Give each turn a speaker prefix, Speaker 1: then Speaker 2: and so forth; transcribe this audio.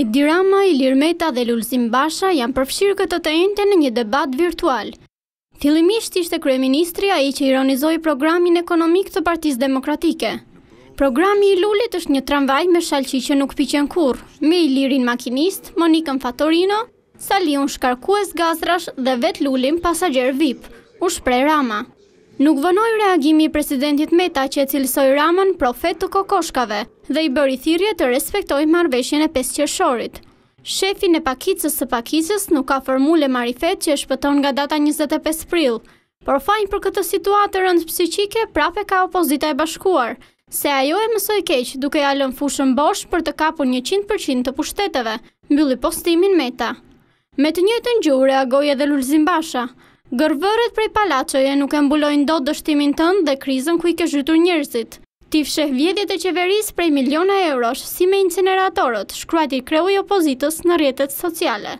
Speaker 1: Edi Rama, Ilir Meta dhe Lulzim Basha janë përfshirë këtë të ente në një debat virtual. Filimisht ishte kreministri a i që ironizoi programin ekonomik të partiz demokratike. Programi i lulit është një tramvaj me shalqi që nuk piqen kur, me Ilirin makinist, Monikën Fatorino, Salion Shkarkues Gazrash dhe vet lulim pasager VIP, u shprej Rama. Nuk vënoj reagimi i presidentit Meta që e cilësoj ramën profet të kokoshkave dhe i bëri thirje të respektoj marveshjen e pesqeshorit. Shefi e pakicës së pakicës nuk ka formule marifet që e shpëton nga data 25 pril, por fajnë për këtë situatë rëndë psikike prape ka opozita e bashkuar, se ajo e mësoj keqë duke alën fushën bosh për të kapu 100% të pushteteve, mbylli postimin Meta. Me të njëtë njërë reagoj edhe Lulzim Basha, Gërvërët prej palacoje nuk e mbulojnë do dështimin tënë dhe krizën ku i këzhytur njërzit. Ti fsheh vjedjet e qeveris prej miliona eurosh si me inceneratorët, shkruati kreu i opozitës në rjetet sociale.